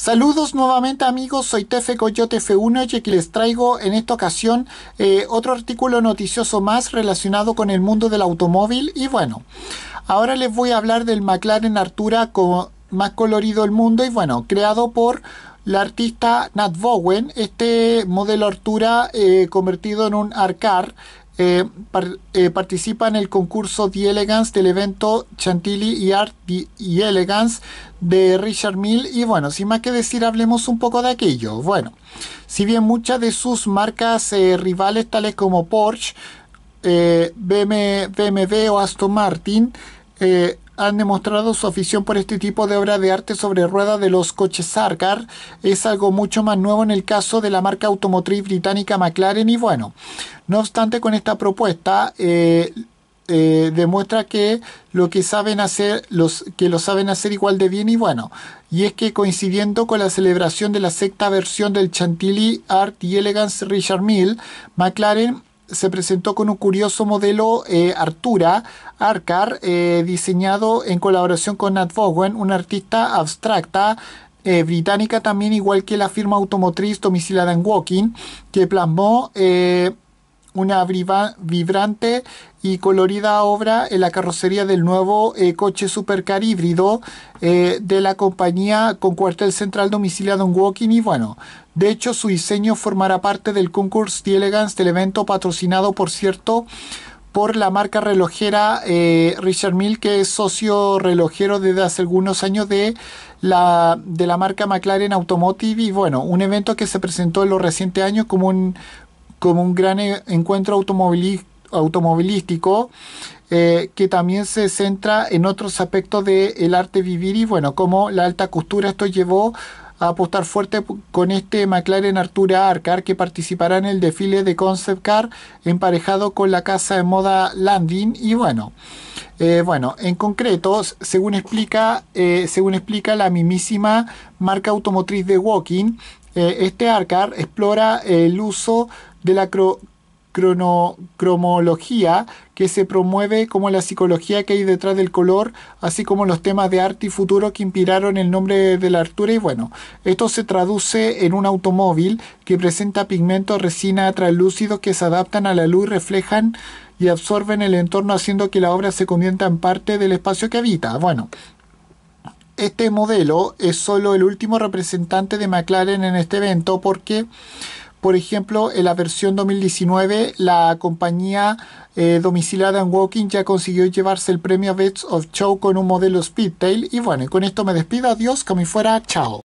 Saludos nuevamente amigos, soy Tefe Coyote F1 y aquí les traigo en esta ocasión eh, otro artículo noticioso más relacionado con el mundo del automóvil y bueno, ahora les voy a hablar del McLaren Artura como más colorido del mundo y bueno, creado por la artista Nat Bowen, este modelo Artura eh, convertido en un Arcar eh, eh, participa en el concurso The Elegance del evento Chantilly y Art y Elegance de Richard Mill. Y bueno, sin más que decir, hablemos un poco de aquello. Bueno, si bien muchas de sus marcas eh, rivales, tales como Porsche, BMW, BMW o Aston Martin, han demostrado su afición por este tipo de obra de arte sobre rueda de los coches Arcar. Es algo mucho más nuevo en el caso de la marca automotriz británica McLaren y bueno, no obstante con esta propuesta... Eh, eh, demuestra que lo que saben hacer los que lo saben hacer igual de bien y bueno y es que coincidiendo con la celebración de la sexta versión del Chantilly Art y Elegance Richard Mill McLaren se presentó con un curioso modelo eh, Artura, Arcar, eh, diseñado en colaboración con Nat Vaughan, una artista abstracta eh, británica también, igual que la firma automotriz domicilada en Walking que plasmó una vibrante y colorida obra en la carrocería del nuevo eh, coche supercar híbrido eh, de la compañía con cuartel central domiciliado en Woking y bueno, de hecho su diseño formará parte del concurso de Elegance del evento patrocinado por cierto por la marca relojera eh, Richard Mill que es socio relojero desde hace algunos años de la, de la marca McLaren Automotive y bueno, un evento que se presentó en los recientes años como un como un gran eh, encuentro automovilístico eh, que también se centra en otros aspectos del arte vivir y bueno, como la alta costura esto llevó a apostar fuerte con este McLaren Artura Arcar que participará en el desfile de Concept Car emparejado con la casa de moda Landing y bueno, eh, bueno, en concreto, según explica, según explica la mismísima marca automotriz de Walking, eh, este ARCAR explora el uso de la crono cromología que se promueve como la psicología que hay detrás del color, así como los temas de arte y futuro que inspiraron el nombre de la Artura. Y bueno, esto se traduce en un automóvil que presenta pigmentos resina translúcidos que se adaptan a la luz reflejan y absorben el entorno haciendo que la obra se convierta en parte del espacio que habita. Bueno, este modelo es solo el último representante de McLaren en este evento porque, por ejemplo, en la versión 2019 la compañía eh, domiciliada en Woking ya consiguió llevarse el premio Best of Show con un modelo Speedtail y bueno, con esto me despido, adiós, que me fuera, chao.